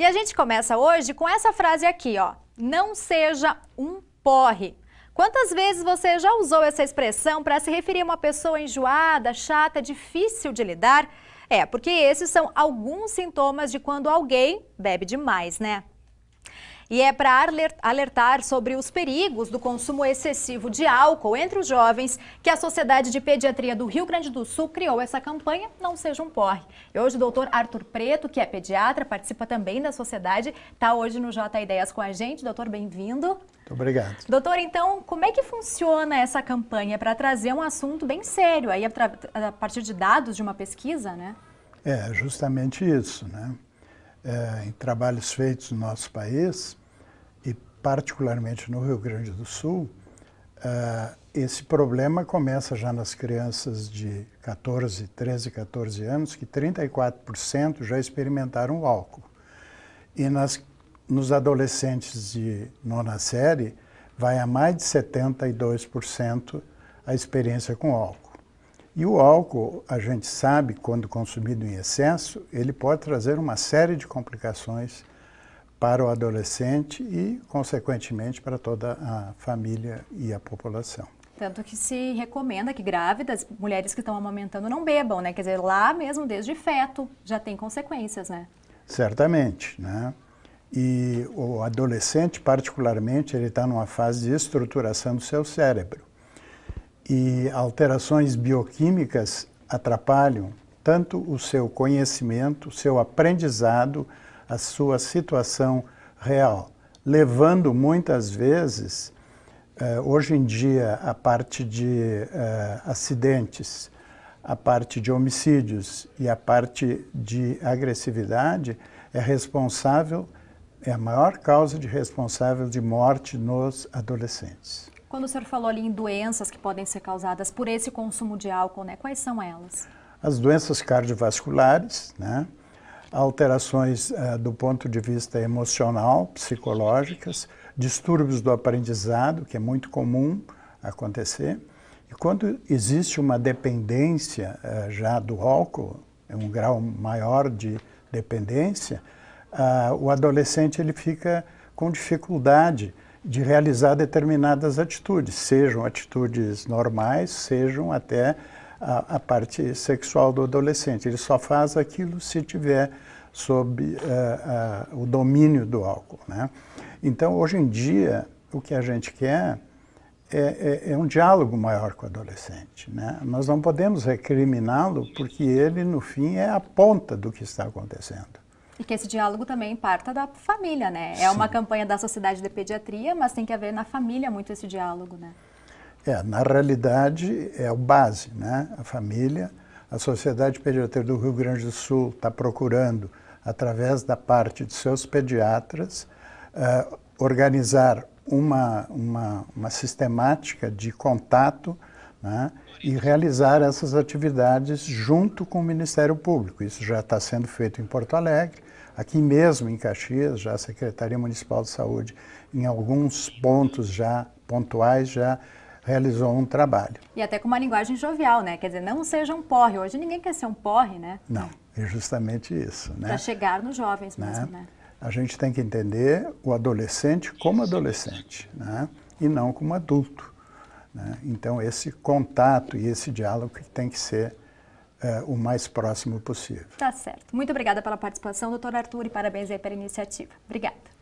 E a gente começa hoje com essa frase aqui, ó. Não seja um porre. Quantas vezes você já usou essa expressão para se referir a uma pessoa enjoada, chata, difícil de lidar? É, porque esses são alguns sintomas de quando alguém bebe demais, né? e é para alertar sobre os perigos do consumo excessivo de álcool entre os jovens que a Sociedade de Pediatria do Rio Grande do Sul criou essa campanha Não Seja um Porre. E hoje o doutor Arthur Preto, que é pediatra, participa também da sociedade, está hoje no J Ideias com a gente. Doutor, bem-vindo. Muito obrigado. Doutor, então, como é que funciona essa campanha para trazer um assunto bem sério, aí a, partir de dados de uma pesquisa, né? É, justamente isso, né? É, em trabalhos feitos no nosso país, particularmente no Rio Grande do Sul, uh, esse problema começa já nas crianças de 14, 13, 14 anos, que 34% já experimentaram o álcool. E nas, nos adolescentes de nona série, vai a mais de 72% a experiência com álcool. E o álcool, a gente sabe, quando consumido em excesso, ele pode trazer uma série de complicações para o adolescente e, consequentemente, para toda a família e a população. Tanto que se recomenda que grávidas, mulheres que estão amamentando, não bebam, né? Quer dizer, lá mesmo, desde feto, já tem consequências, né? Certamente, né? E o adolescente, particularmente, ele está numa fase de estruturação do seu cérebro. E alterações bioquímicas atrapalham tanto o seu conhecimento, o seu aprendizado, a sua situação real, levando muitas vezes, eh, hoje em dia, a parte de eh, acidentes, a parte de homicídios e a parte de agressividade é responsável, é a maior causa de responsável de morte nos adolescentes. Quando o senhor falou ali em doenças que podem ser causadas por esse consumo de álcool, né, quais são elas? As doenças cardiovasculares, né, alterações uh, do ponto de vista emocional, psicológicas, distúrbios do aprendizado, que é muito comum acontecer. E quando existe uma dependência uh, já do álcool, é um grau maior de dependência, uh, o adolescente ele fica com dificuldade de realizar determinadas atitudes, sejam atitudes normais, sejam até a, a, parte sexual do adolescente. Ele só faz aquilo se tiver sob uh, uh, o domínio do álcool. Né? Então, hoje em dia, o que a gente quer é, é, é um diálogo maior com o adolescente. Né? Nós não podemos recriminá-lo porque ele, no fim, é a ponta do que está acontecendo. E que esse diálogo também parta da família, né? É Sim. uma campanha da Sociedade de Pediatria, mas tem que haver na família muito esse diálogo, né? É, na realidade, é o base, né? A família, a Sociedade de Pediatria do Rio Grande do Sul está procurando, através da parte de seus pediatras, uh, organizar uma, uma, uma, sistemática de contato né, e realizar essas atividades junto com o Ministério Público. Isso já está sendo feito em Porto Alegre, aqui mesmo em Caxias, já a Secretaria Municipal de Saúde, em alguns pontos já pontuais, já realizou um trabalho. E até com uma linguagem jovial, né? Quer dizer, não seja um porre. Hoje ninguém quer ser um porre, né? Não, é justamente isso. Né? Para chegar nos jovens né? mesmo, né? A gente tem que entender o adolescente como adolescente, né? E não como adulto. Né? Então, esse contato e esse diálogo que tem que ser é, o mais próximo possível. Tá certo. Muito obrigada pela participação, doutor Arthur, e parabéns aí pela iniciativa. Obrigada.